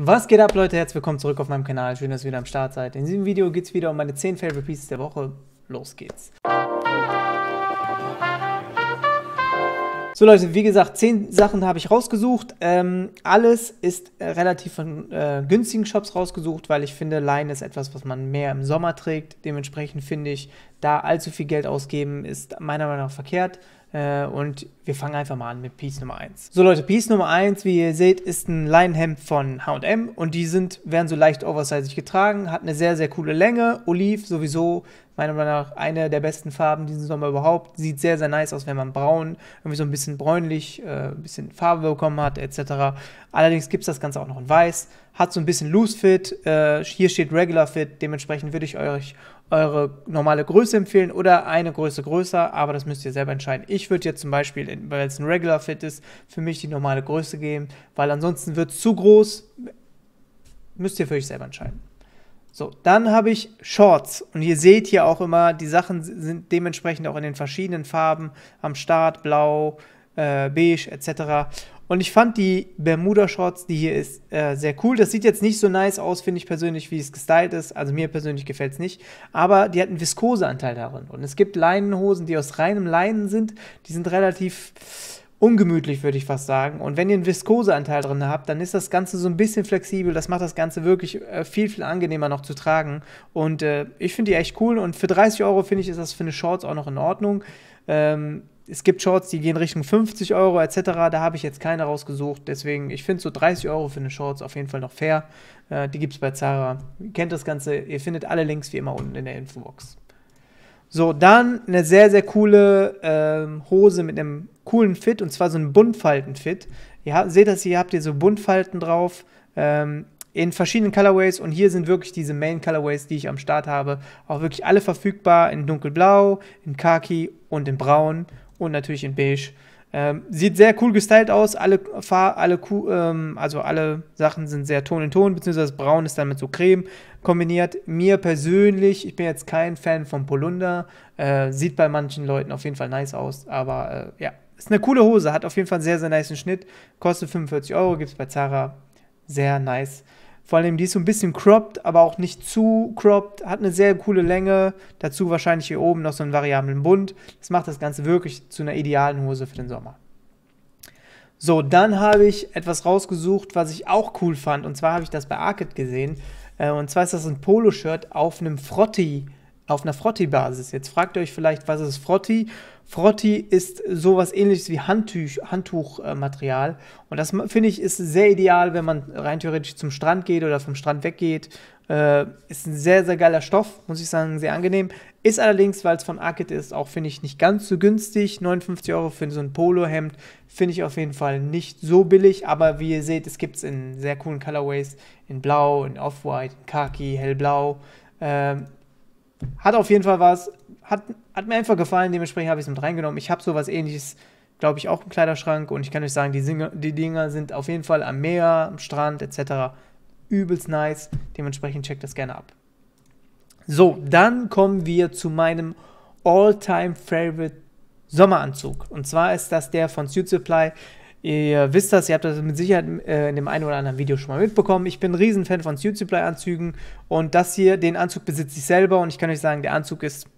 Was geht ab, Leute? Herzlich willkommen zurück auf meinem Kanal. Schön, dass ihr wieder am Start seid. In diesem Video geht es wieder um meine 10 Favorite Pieces der Woche. Los geht's. So Leute, wie gesagt, 10 Sachen habe ich rausgesucht. Ähm, alles ist äh, relativ von äh, günstigen Shops rausgesucht, weil ich finde, Line ist etwas, was man mehr im Sommer trägt. Dementsprechend finde ich, da allzu viel Geld ausgeben ist meiner Meinung nach verkehrt. Äh, und wir fangen einfach mal an mit Piece Nummer 1. So Leute, Piece Nummer 1, wie ihr seht, ist ein Leinenhemd von H&M und die sind, werden so leicht oversized getragen, hat eine sehr, sehr coole Länge, Oliv sowieso, meiner Meinung nach eine der besten Farben diesen Sommer überhaupt, sieht sehr, sehr nice aus, wenn man braun, irgendwie so ein bisschen bräunlich, äh, ein bisschen Farbe bekommen hat, etc. Allerdings gibt es das Ganze auch noch in weiß, hat so ein bisschen Loose Fit, äh, hier steht Regular Fit, dementsprechend würde ich euch eure normale Größe empfehlen oder eine Größe größer, aber das müsst ihr selber entscheiden. Ich würde jetzt zum Beispiel, weil es ein Regular Fit ist, für mich die normale Größe geben, weil ansonsten wird es zu groß, müsst ihr für euch selber entscheiden. So, dann habe ich Shorts und ihr seht hier auch immer, die Sachen sind dementsprechend auch in den verschiedenen Farben am Start, blau, äh, beige etc. Und ich fand die Bermuda-Shorts, die hier ist, äh, sehr cool. Das sieht jetzt nicht so nice aus, finde ich persönlich, wie es gestylt ist. Also mir persönlich gefällt es nicht. Aber die hat einen Viskoseanteil darin. Und es gibt Leinenhosen, die aus reinem Leinen sind. Die sind relativ ungemütlich, würde ich fast sagen. Und wenn ihr einen Viskoseanteil drin habt, dann ist das Ganze so ein bisschen flexibel. Das macht das Ganze wirklich äh, viel, viel angenehmer noch zu tragen. Und äh, ich finde die echt cool. Und für 30 Euro finde ich, ist das für eine Shorts auch noch in Ordnung. Ähm, es gibt Shorts, die gehen Richtung 50 Euro etc. Da habe ich jetzt keine rausgesucht. Deswegen, ich finde so 30 Euro für eine Shorts auf jeden Fall noch fair. Äh, die gibt es bei Zara. Ihr kennt das Ganze. Ihr findet alle Links wie immer unten in der Infobox. So, dann eine sehr, sehr coole ähm, Hose mit einem coolen Fit und zwar so ein Buntfalten-Fit. Ihr habt, seht das hier, habt ihr so Buntfalten drauf. Ähm, in verschiedenen Colorways und hier sind wirklich diese Main Colorways, die ich am Start habe, auch wirklich alle verfügbar in dunkelblau, in khaki und in braun und natürlich in beige. Ähm, sieht sehr cool gestylt aus. Alle, Fahr alle Kuh, ähm, also alle Sachen sind sehr Ton in Ton, beziehungsweise Braun ist dann mit so Creme kombiniert. Mir persönlich, ich bin jetzt kein Fan von Polunder, äh, sieht bei manchen Leuten auf jeden Fall nice aus, aber äh, ja, ist eine coole Hose, hat auf jeden Fall einen sehr, sehr nice Schnitt, kostet 45 Euro, gibt es bei Zara. Sehr nice. Vor allem, die ist so ein bisschen cropped, aber auch nicht zu cropped. Hat eine sehr coole Länge. Dazu wahrscheinlich hier oben noch so einen variablen Bund. Das macht das Ganze wirklich zu einer idealen Hose für den Sommer. So, dann habe ich etwas rausgesucht, was ich auch cool fand. Und zwar habe ich das bei Arcade gesehen. Äh, und zwar ist das ein Poloshirt auf einem Frotti auf einer Frotti-Basis. Jetzt fragt ihr euch vielleicht, was ist Frotti? Frotti ist sowas ähnliches wie Handtuch, Handtuchmaterial. Äh, und das finde ich ist sehr ideal, wenn man rein theoretisch zum Strand geht oder vom Strand weggeht. Äh, ist ein sehr, sehr geiler Stoff, muss ich sagen, sehr angenehm. Ist allerdings, weil es von Akit ist, auch finde ich nicht ganz so günstig. 59 Euro für so ein Polohemd finde ich auf jeden Fall nicht so billig. Aber wie ihr seht, es gibt es in sehr coolen Colorways. In Blau, in Off-White, in Khaki, Hellblau. Ähm, hat auf jeden Fall was. Hat, hat mir einfach gefallen, dementsprechend habe ich es mit reingenommen. Ich habe sowas ähnliches, glaube ich, auch im Kleiderschrank und ich kann euch sagen, die, Singer, die Dinger sind auf jeden Fall am Meer, am Strand etc. übelst nice. Dementsprechend checkt das gerne ab. So, dann kommen wir zu meinem All-Time-Favorite Sommeranzug. Und zwar ist das der von Suit Supply Ihr wisst das, ihr habt das mit Sicherheit äh, in dem einen oder anderen Video schon mal mitbekommen. Ich bin ein Riesenfan von Suit Supply Anzügen und das hier, den Anzug besitze ich selber und ich kann euch sagen, der Anzug ist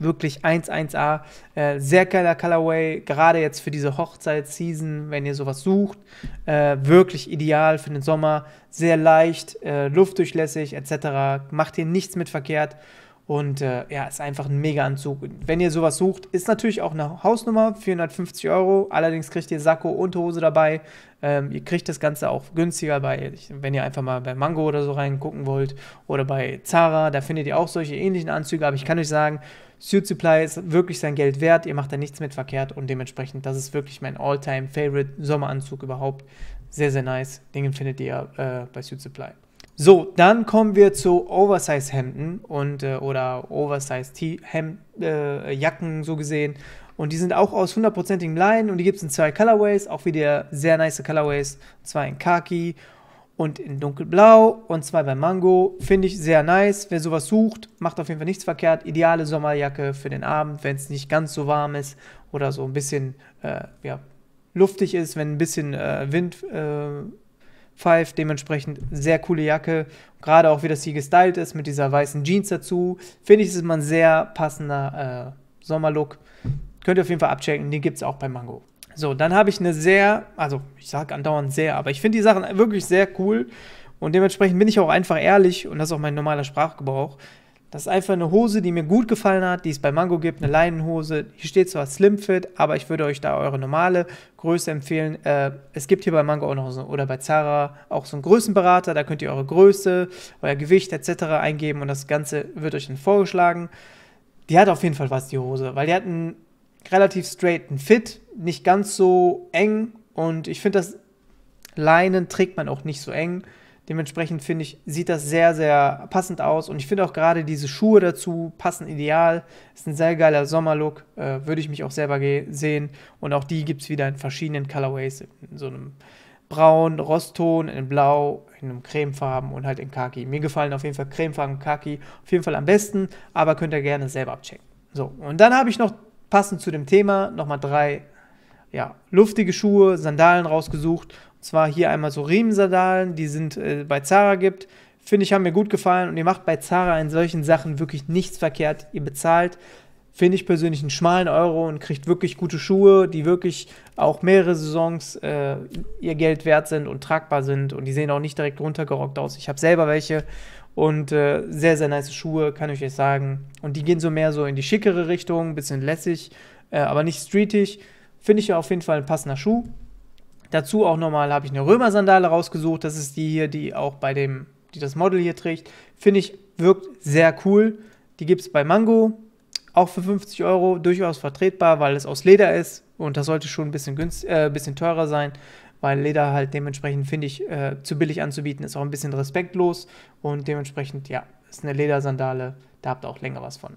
wirklich 1-1A. Äh, sehr geiler Colorway, gerade jetzt für diese Hochzeitsseason, wenn ihr sowas sucht. Äh, wirklich ideal für den Sommer, sehr leicht, luftdurchlässig etc. Macht hier nichts mit verkehrt. Und äh, ja, ist einfach ein Mega-Anzug. Wenn ihr sowas sucht, ist natürlich auch eine Hausnummer, 450 Euro. Allerdings kriegt ihr Sakko und Hose dabei. Ähm, ihr kriegt das Ganze auch günstiger bei, wenn ihr einfach mal bei Mango oder so reingucken wollt oder bei Zara. Da findet ihr auch solche ähnlichen Anzüge. Aber ich kann euch sagen, Suit Supply ist wirklich sein Geld wert. Ihr macht da nichts mit verkehrt und dementsprechend, das ist wirklich mein All-Time-Favorite Sommeranzug überhaupt. Sehr, sehr nice. Den findet ihr äh, bei Suit Supply. So, dann kommen wir zu Oversize-Hemden und äh, oder Oversize-Jacken äh, so gesehen. Und die sind auch aus hundertprozentigem Leinen und die gibt es in zwei Colorways, auch wieder sehr nice Colorways. Zwei in Khaki und in dunkelblau und zwei bei Mango. Finde ich sehr nice. Wer sowas sucht, macht auf jeden Fall nichts verkehrt. Ideale Sommerjacke für den Abend, wenn es nicht ganz so warm ist oder so ein bisschen äh, ja, luftig ist, wenn ein bisschen äh, Wind äh, Five. Dementsprechend sehr coole Jacke. Gerade auch, wie das hier gestylt ist, mit dieser weißen Jeans dazu. Finde ich, ist mal ein sehr passender äh, Sommerlook. Könnt ihr auf jeden Fall abchecken. die gibt es auch bei Mango. So, dann habe ich eine sehr, also ich sage andauernd sehr, aber ich finde die Sachen wirklich sehr cool. Und dementsprechend bin ich auch einfach ehrlich, und das ist auch mein normaler Sprachgebrauch. Das ist einfach eine Hose, die mir gut gefallen hat, die es bei Mango gibt, eine Leinenhose. Hier steht zwar Slimfit, aber ich würde euch da eure normale Größe empfehlen. Äh, es gibt hier bei Mango auch noch so, oder bei Zara auch so einen Größenberater, da könnt ihr eure Größe, euer Gewicht etc. eingeben und das Ganze wird euch dann vorgeschlagen. Die hat auf jeden Fall was, die Hose, weil die hat einen relativ straighten Fit, nicht ganz so eng und ich finde, das Leinen trägt man auch nicht so eng. Dementsprechend finde ich, sieht das sehr, sehr passend aus. Und ich finde auch gerade diese Schuhe dazu passen ideal. Ist ein sehr geiler Sommerlook. Äh, Würde ich mich auch selber sehen. Und auch die gibt es wieder in verschiedenen Colorways. In so einem braun, Rostton, in blau, in einem cremefarben und halt in khaki. Mir gefallen auf jeden Fall cremefarben und khaki auf jeden Fall am besten. Aber könnt ihr gerne selber abchecken. So, und dann habe ich noch passend zu dem Thema nochmal drei ja, luftige Schuhe, Sandalen rausgesucht zwar hier einmal so Riemensandalen, die sind äh, bei Zara gibt. Finde ich, haben mir gut gefallen und ihr macht bei Zara in solchen Sachen wirklich nichts verkehrt. Ihr bezahlt, finde ich persönlich, einen schmalen Euro und kriegt wirklich gute Schuhe, die wirklich auch mehrere Saisons äh, ihr Geld wert sind und tragbar sind und die sehen auch nicht direkt runtergerockt aus. Ich habe selber welche und äh, sehr, sehr nice Schuhe, kann ich euch sagen. Und die gehen so mehr so in die schickere Richtung, bisschen lässig, äh, aber nicht streetig. Finde ich auf jeden Fall ein passender Schuh. Dazu auch nochmal habe ich eine Römer-Sandale rausgesucht. Das ist die hier, die auch bei dem, die das Model hier trägt. Finde ich, wirkt sehr cool. Die gibt es bei Mango, auch für 50 Euro, durchaus vertretbar, weil es aus Leder ist. Und das sollte schon ein bisschen, günst, äh, bisschen teurer sein, weil Leder halt dementsprechend, finde ich, äh, zu billig anzubieten ist auch ein bisschen respektlos. Und dementsprechend, ja, ist eine Ledersandale, da habt ihr auch länger was von.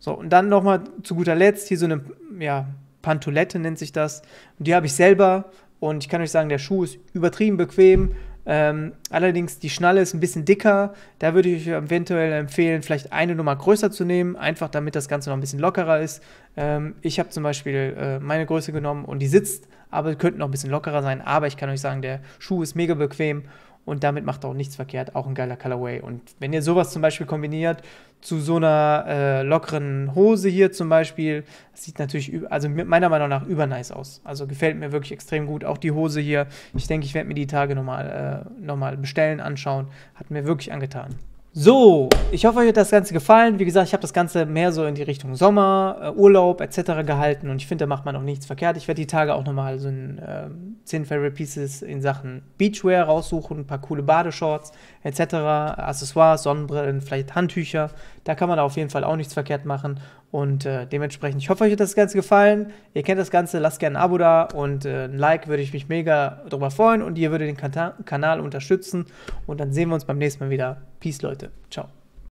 So, und dann nochmal zu guter Letzt hier so eine, ja, Pantolette nennt sich das. Und die habe ich selber und ich kann euch sagen, der Schuh ist übertrieben bequem. Ähm, allerdings die Schnalle ist ein bisschen dicker. Da würde ich euch eventuell empfehlen, vielleicht eine Nummer größer zu nehmen, einfach damit das Ganze noch ein bisschen lockerer ist. Ähm, ich habe zum Beispiel äh, meine Größe genommen und die sitzt, aber könnte noch ein bisschen lockerer sein. Aber ich kann euch sagen, der Schuh ist mega bequem und damit macht auch nichts verkehrt, auch ein geiler Colorway. Und wenn ihr sowas zum Beispiel kombiniert zu so einer äh, lockeren Hose hier zum Beispiel, sieht natürlich, also meiner Meinung nach übernice aus. Also gefällt mir wirklich extrem gut. Auch die Hose hier, ich denke, ich werde mir die Tage nochmal äh, noch bestellen, anschauen. Hat mir wirklich angetan. So, ich hoffe, euch hat das Ganze gefallen. Wie gesagt, ich habe das Ganze mehr so in die Richtung Sommer, äh, Urlaub etc. gehalten und ich finde, da macht man auch nichts verkehrt. Ich werde die Tage auch nochmal so ein äh, 10 Favorite Pieces in Sachen Beachwear raussuchen, ein paar coole Badeshorts etc., Accessoires, Sonnenbrillen, vielleicht Handtücher. Da kann man da auf jeden Fall auch nichts verkehrt machen. Und äh, dementsprechend, ich hoffe, euch hat das Ganze gefallen. Ihr kennt das Ganze, lasst gerne ein Abo da und äh, ein Like würde ich mich mega drüber freuen und ihr würdet den Kanal unterstützen. Und dann sehen wir uns beim nächsten Mal wieder. Peace, Leute. Ciao.